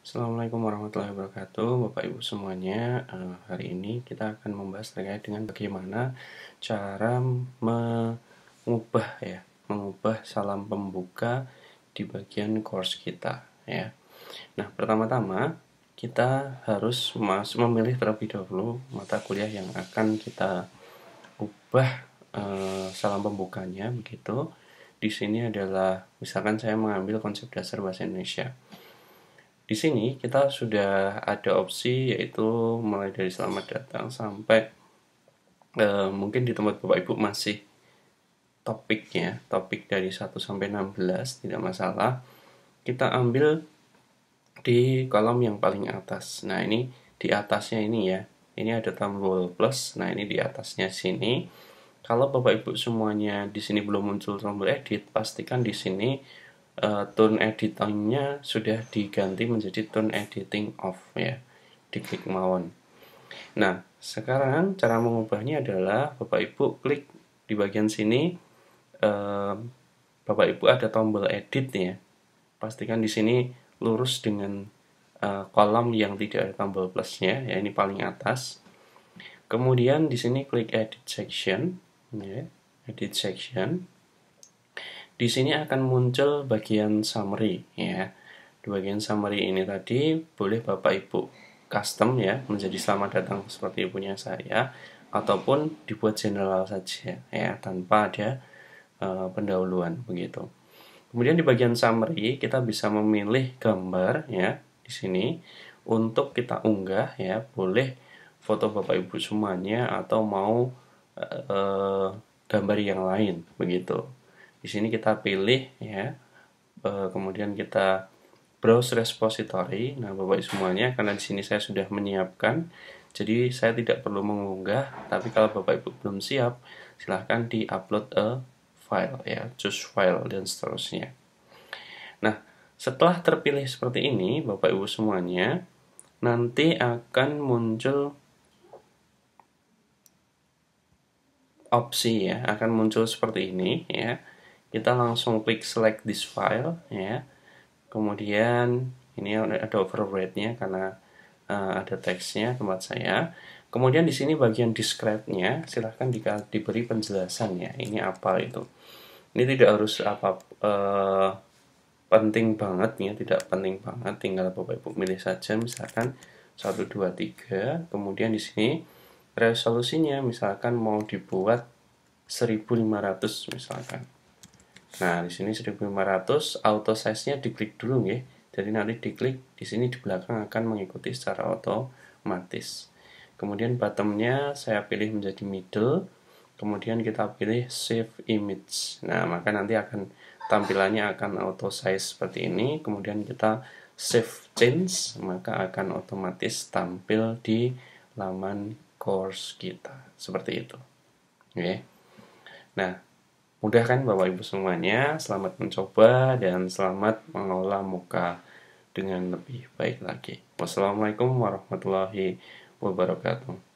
Assalamualaikum warahmatullahi wabarakatuh Bapak Ibu semuanya eh, Hari ini kita akan membahas terkait dengan bagaimana cara mengubah ya Mengubah salam pembuka di bagian course kita ya Nah pertama-tama kita harus memilih terlebih dahulu mata kuliah yang akan kita ubah uh, salam pembukanya begitu di sini adalah misalkan saya mengambil konsep dasar bahasa Indonesia di sini kita sudah ada opsi yaitu mulai dari selamat datang sampai e, mungkin di tempat Bapak Ibu masih topiknya, topik dari 1 sampai 16 tidak masalah. Kita ambil di kolom yang paling atas. Nah, ini di atasnya ini ya. Ini ada tombol plus. Nah, ini di atasnya sini. Kalau Bapak Ibu semuanya di sini belum muncul tombol edit, pastikan di sini uh, tone editingnya sudah diganti menjadi tone editing off ya diklik mawon nah sekarang cara mengubahnya adalah bapak ibu klik di bagian sini uh, bapak ibu ada tombol edit ya pastikan di sini lurus dengan uh, kolom yang tidak ada tombol plusnya ya ini paling atas kemudian di sini klik edit section ya edit section di sini akan muncul bagian summary ya. Di bagian summary ini tadi boleh Bapak Ibu custom ya menjadi selamat datang seperti punya saya ataupun dibuat general saja ya tanpa ada uh, pendahuluan begitu. Kemudian di bagian summary kita bisa memilih gambar ya di sini untuk kita unggah ya boleh foto bapak ibu semuanya atau mau uh, gambar yang lain begitu. Di sini kita pilih ya. Eh, kemudian kita browse repository. Nah, Bapak ibu semuanya karena di sini saya sudah menyiapkan jadi saya tidak perlu mengunggah, tapi kalau Bapak Ibu belum siap, silahkan di-upload a file ya, choose file dan seterusnya. Nah, setelah terpilih seperti ini, Bapak Ibu semuanya, nanti akan muncul opsi ya, akan muncul seperti ini ya kita langsung klik select this file ya kemudian ini ada override-nya karena uh, ada teksnya tempat saya kemudian di sini bagian describe-nya silahkan di, diberi penjelasan ya ini apa itu ini tidak harus apa uh, penting banget ya tidak penting banget tinggal bapak ibu milih saja misalkan 1 2 3 kemudian di sini resolusinya misalkan mau dibuat 1500 misalkan Nah, di sini 1500 auto size-nya diklik dulu ya. Jadi nanti diklik di sini di belakang akan mengikuti secara otomatis. Kemudian bottom-nya saya pilih menjadi middle. Kemudian kita pilih save image. Nah, maka nanti akan tampilannya akan auto size seperti ini. Kemudian kita save change, maka akan otomatis tampil di laman course kita. Seperti itu. Oke. Okay. Nah, Mudah kan Bapak Ibu semuanya? Selamat mencoba dan selamat mengelola muka dengan lebih baik lagi. Wassalamualaikum warahmatullahi wabarakatuh.